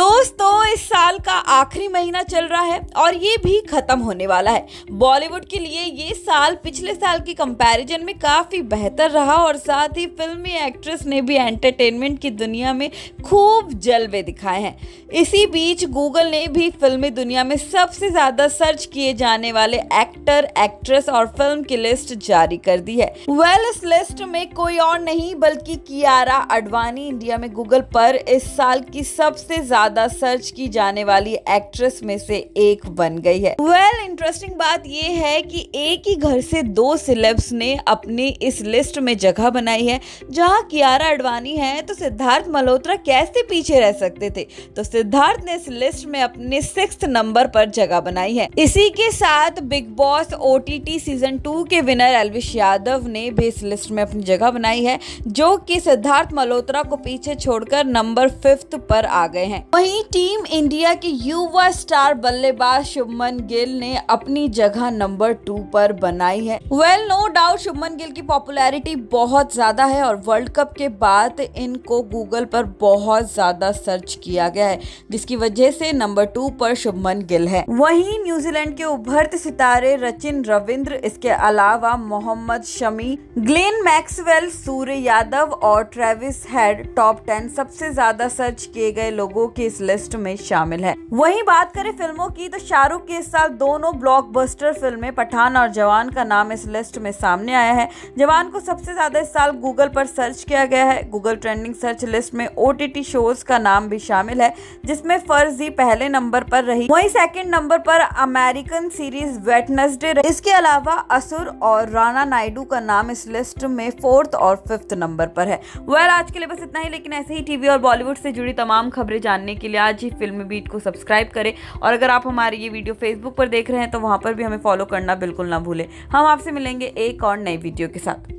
दोस्त साल का आखिरी महीना चल रहा है और ये भी खत्म होने वाला है बॉलीवुड के लिए ये साल पिछले साल के कंपैरिजन में काफ़ी बेहतर रहा और साथ ही फिल्मी एक्ट्रेस ने भी एंटरटेनमेंट की दुनिया में खूब जलवे दिखाए हैं इसी बीच गूगल ने भी फिल्मी दुनिया में सबसे ज़्यादा सर्च किए जाने वाले एक्टर एक्ट्रेस और फिल्म की लिस्ट जारी कर दी है वेल well, इस लिस्ट में कोई और नहीं बल्कि कियारा अडवाणी इंडिया में गूगल पर इस साल की सबसे ज़्यादा सर्च की जाने वाली एक्ट्रेस में से एक बन गई है वेल well, इंटरेस्टिंग बात यह है कि एक ही घर से दो सिलेब्स ने अपनी इस लिस्ट में जगह बनाई है जहां कियारा अडवाणी है तो सिद्धार्थ मल्होत्रा कैसे पीछे रह सकते थे तो सिद्धार्थ ने इस लिस्ट में अपने सिक्स नंबर पर जगह बनाई है इसी के साथ Bigg Boss O season two के विनर एलविश यादव ने भी इस लिस्ट में अपनी जगह बनाई है जो कि सिद्धार्थ मल्होत्रा को पीछे छोड़कर नंबर फिफ्थ पर आ गए हैं वहीं टीम इंडिया कि युवा स्टार बल्लेबाज शुभमन गिल ने अपनी जगह नंबर टू पर बनाई है well no doubt Shubman Gill की पॉपुलैरिटी बहुत ज्यादा है और वर्ल्ड कप के बाद इनको गूगल पर बहुत ज्यादा सर्च किया गया है जिसकी वजह से नंबर टू पर शुभमन गिल है वहीं न्यूजीलैंड के उभरते सितारे रचिन रविंद्र इसके अलावा मोहम्मद शमी ग्लेन मैक्सवेल सूर्य यादव और ट्रेविस हेड टॉप टेन सबसे ज्यादा सर्च किए गए लोगों की इस लिस्ट में शामिल है है वहीं बात करें फिल्मों की तो शाहरुख के इस साल दोनों ब्लॉकबस्टर फिल्में पठान और जवान का नाम इस लिस्ट में सामने आया है जवान को सबसे ज्यादा इस साल गूगल पर सर्च किया गया है गूगल ट्रेंडिंग सर्च लिस्ट में ओ शोज का नाम भी शामिल है जिसमें फर्जी पहले नंबर पर रही वहीं सेकंड नंबर पर अमेरिकन सीरीज वेटनसडे इसके अलावा असुर और राणा नायडू का नाम इस लिस्ट में फोर्थ और फिफ्थ नंबर पर है वह आज के लिए बस इतना ही लेकिन ऐसे ही टीवी और बॉलीवुड से जुड़ी तमाम खबरें जानने के लिए आज ही फिल्म बीट को सब्सक्राइब करें और अगर आप हमारी ये वीडियो फेसबुक पर देख रहे हैं तो वहाँ पर भी हमें फॉलो करना बिल्कुल ना भूलें हम आपसे मिलेंगे एक और नई वीडियो के साथ